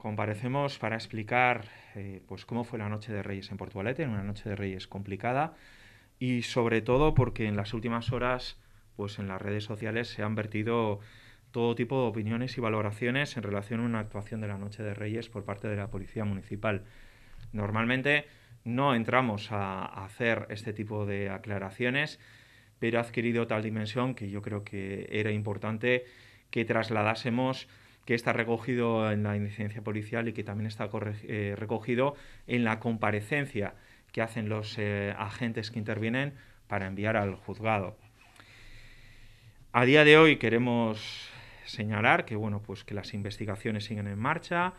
Comparecemos para explicar eh, pues cómo fue la noche de Reyes en Portugalete, una noche de Reyes complicada y sobre todo porque en las últimas horas pues en las redes sociales se han vertido todo tipo de opiniones y valoraciones en relación a una actuación de la noche de Reyes por parte de la Policía Municipal. Normalmente no entramos a hacer este tipo de aclaraciones, pero ha adquirido tal dimensión que yo creo que era importante que trasladásemos que está recogido en la incidencia policial y que también está eh, recogido en la comparecencia que hacen los eh, agentes que intervienen para enviar al juzgado. A día de hoy queremos señalar que bueno, pues que las investigaciones siguen en marcha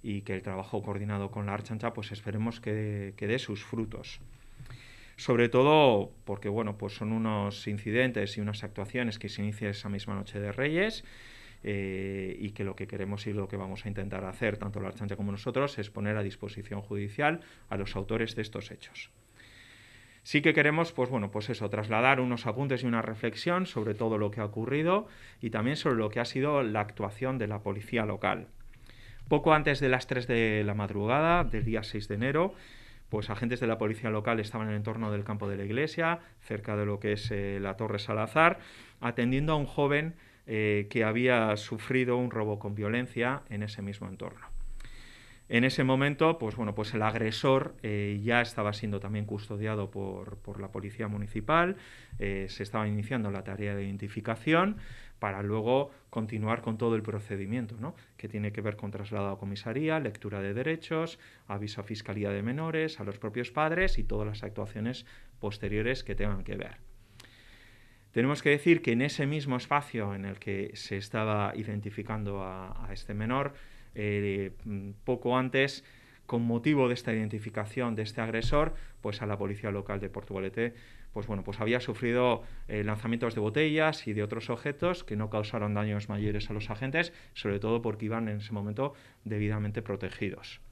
y que el trabajo coordinado con la Archancha pues esperemos que, que dé sus frutos. Sobre todo porque bueno, pues son unos incidentes y unas actuaciones que se inician esa misma noche de Reyes eh, y que lo que queremos y lo que vamos a intentar hacer, tanto la Archancha como nosotros, es poner a disposición judicial a los autores de estos hechos. Sí que queremos, pues bueno, pues eso, trasladar unos apuntes y una reflexión sobre todo lo que ha ocurrido y también sobre lo que ha sido la actuación de la policía local. Poco antes de las 3 de la madrugada del día 6 de enero, pues agentes de la policía local estaban en el entorno del campo de la iglesia, cerca de lo que es eh, la Torre Salazar, atendiendo a un joven eh, que había sufrido un robo con violencia en ese mismo entorno. En ese momento, pues bueno, pues el agresor eh, ya estaba siendo también custodiado por, la policía municipal, eh, se estaba iniciando la tarea de identificación para luego continuar con todo el procedimiento, que tiene que ver con traslado a comisaría, lectura de derechos, aviso a fiscalía de menores, a los propios padres y todas las actuaciones posteriores que tengan que ver. Tenemos que decir que en ese mismo espacio en el que se estaba identificando a, este menor, eh, poco antes, con motivo de esta identificación de este agresor, pues a la policía local de Portugalete, pues bueno, pues había sufrido eh, lanzamientos de botellas y de otros objetos que no causaron daños mayores a los agentes, sobre todo porque iban en ese momento debidamente protegidos.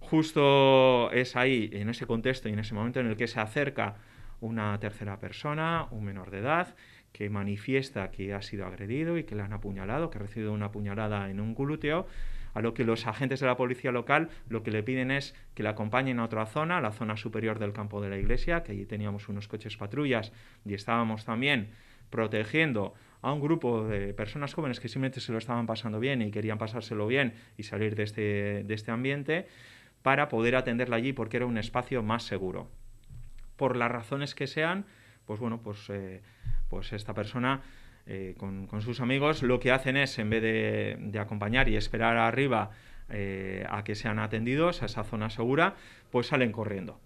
Justo es ahí, en ese contexto y en ese momento en el que se acerca una tercera persona, un menor de edad, que manifiesta que ha sido agredido y que le han apuñalado, que ha recibido una apuñalada en un glúteo, a lo que los agentes de la policía local lo que le piden es que le acompañen a otra zona, la zona superior del campo de la iglesia, que allí teníamos unos coches patrullas y estábamos también protegiendo a un grupo de personas jóvenes que simplemente se lo estaban pasando bien y querían pasárselo bien y salir de este, este ambiente para poder atenderla allí porque era un espacio más seguro por las razones que sean, pues bueno, pues, eh, pues esta persona eh, con, sus amigos lo que hacen es, en vez de, acompañar y esperar arriba eh, a que sean atendidos a esa zona segura, pues salen corriendo.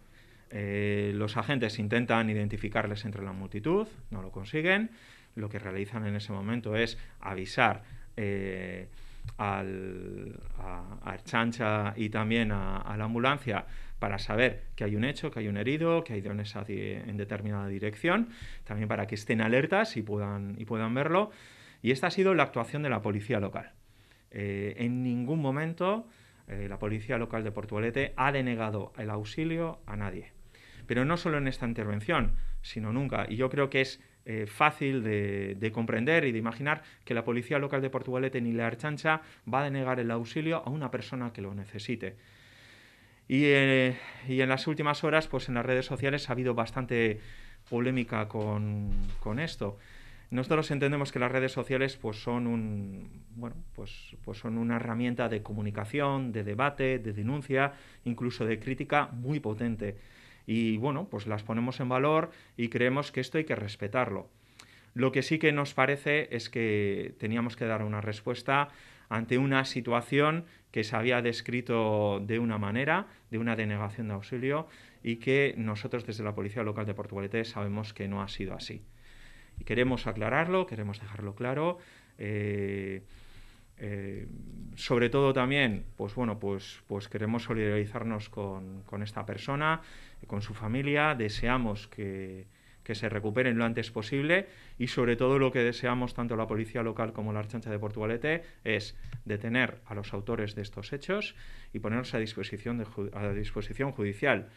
los agentes intentan identificarles entre la multitud, no lo consiguen. Lo que realizan en ese momento es avisar al, a, Chancha y también a la ambulancia para saber que hay un hecho, que hay un herido, que hay dones en, determinada dirección, también para que estén alertas y puedan, y puedan verlo. Y esta ha sido la actuación de la policía local. Eh, en ningún momento eh, la policía local de Portugalete ha denegado el auxilio a nadie. Pero no solo en esta intervención, sino nunca. Y yo creo que es eh, fácil de, de, comprender y de imaginar que la policía local de Portugalete ni la Archancha va a denegar el auxilio a una persona que lo necesite. Eh, y, en las últimas horas, pues en las redes sociales ha habido bastante polémica con, esto. Nosotros entendemos que las redes sociales pues, son, un, bueno, pues, pues son una herramienta de comunicación, de debate, de denuncia, incluso de crítica muy potente. Y bueno, pues las ponemos en valor y creemos que esto hay que respetarlo. Lo que sí que nos parece es que teníamos que dar una respuesta ante una situación que se había descrito de una manera, de una denegación de auxilio, y que nosotros desde la Policía Local de Portugalete sabemos que no ha sido así. Y queremos aclararlo, queremos dejarlo claro. Eh, eh, sobre todo también, pues bueno, pues, pues queremos solidarizarnos con esta persona, con su familia, deseamos que, que se recuperen lo antes posible y sobre todo lo que deseamos tanto la policía local como la Archancha de Portugalete es detener a los autores de estos hechos y ponerlos a disposición, a disposición judicial.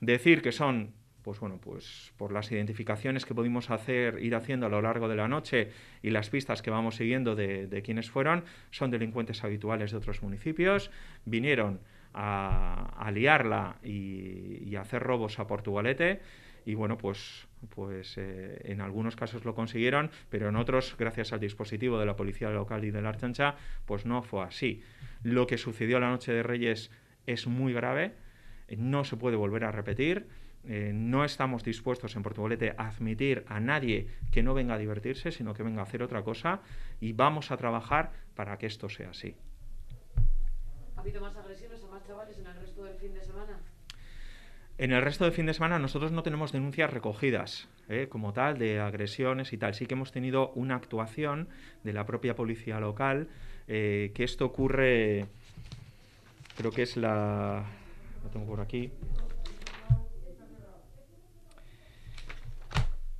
Decir que son pues bueno, pues por las identificaciones que pudimos hacer, ir haciendo a lo largo de la noche y las pistas que vamos siguiendo de, quienes fueron, son delincuentes habituales de otros municipios, vinieron a, liarla y, y, hacer robos a Portugalete y bueno, pues pues eh, en algunos casos lo consiguieron, pero en otros, gracias al dispositivo de la policía local y de la Archancha, pues no fue así. Lo que sucedió la noche de Reyes es muy grave, eh, no se puede volver a repetir. Eh, no estamos dispuestos en Portugalete a admitir a nadie que no venga a divertirse, sino que venga a hacer otra cosa y vamos a trabajar para que esto sea así. más agresiones en el resto del fin de semana? En el resto de fin de semana nosotros no tenemos denuncias recogidas ¿eh? como tal de agresiones y tal. Sí que hemos tenido una actuación de la propia policía local, eh, que esto ocurre, creo que es la... Lo tengo por aquí.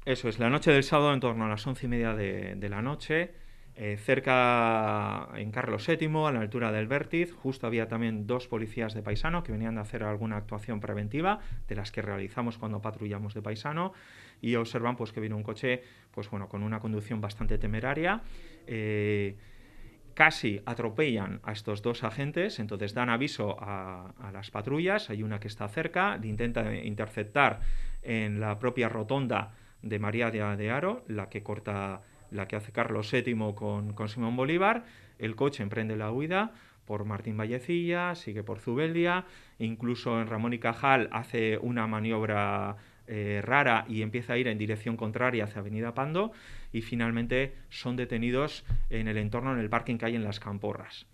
Eso es, la noche del sábado en torno a las once y media de la noche. Eh, cerca en Carlos VII, a la altura del Vértiz, justo había también dos policías de paisano que venían de hacer alguna actuación preventiva, de las que realizamos cuando patrullamos de paisano, y observan pues, que viene un coche pues, bueno, con una conducción bastante temeraria. Eh, casi atropellan a estos dos agentes, entonces dan aviso a, las patrullas, hay una que está cerca, intenta interceptar en la propia rotonda de María de, de Aro, la que corta la que hace Carlos VII con, Simón Bolívar, el coche emprende la huida por Martín Vallecilla, sigue por Zubeldia, incluso en Ramón y Cajal hace una maniobra eh, rara y empieza a ir en dirección contraria hacia Avenida Pando y finalmente son detenidos en el entorno, en el parking que hay en Las Camporras.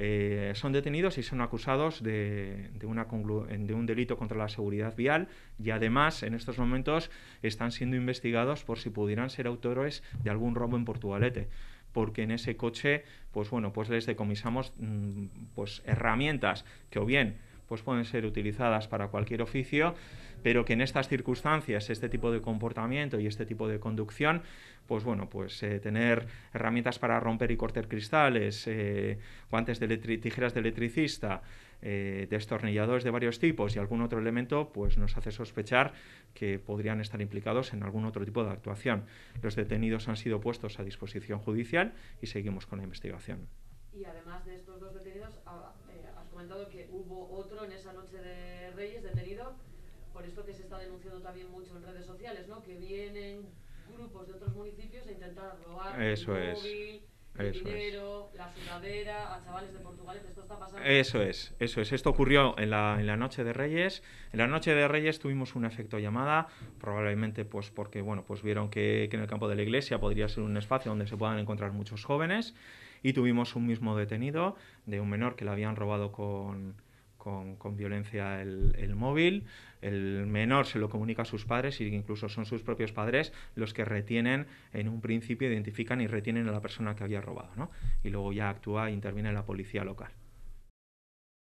Eh, son detenidos y son acusados de, de, una de, un delito contra la seguridad vial y además en estos momentos están siendo investigados por si pudieran ser autores de algún robo en Portugalete porque en ese coche pues bueno pues les decomisamos mm, pues herramientas que o bien pues pueden ser utilizadas para cualquier oficio, pero que en estas circunstancias este tipo de comportamiento y este tipo de conducción, pues bueno, pues eh, tener herramientas para romper y cortar cristales, eh, guantes de tijeras de electricista, eh, destornilladores de varios tipos y algún otro elemento, pues nos hace sospechar que podrían estar implicados en algún otro tipo de actuación. Los detenidos han sido puestos a disposición judicial y seguimos con la investigación. Y además de comentado que hubo otro en esa noche de Reyes detenido, por esto que se está denunciando también mucho en redes sociales, ¿no? Que vienen grupos de otros municipios a intentar robar Eso el El dinero, la sudadera, a chavales de Portugal, esto está pasando. Eso es, eso es. Esto ocurrió en la, en la noche de Reyes. En la noche de Reyes tuvimos un efecto llamada, probablemente pues porque bueno, pues vieron que en el campo de la iglesia podría ser un espacio donde se puedan encontrar muchos jóvenes y tuvimos un mismo detenido de un menor que le habían robado con, violencia el, móvil. El menor se lo comunica a sus padres e incluso son sus propios padres los que retienen en un principio, identifican y retienen a la persona que había robado. ¿no? Y luego ya actúa e interviene la policía local.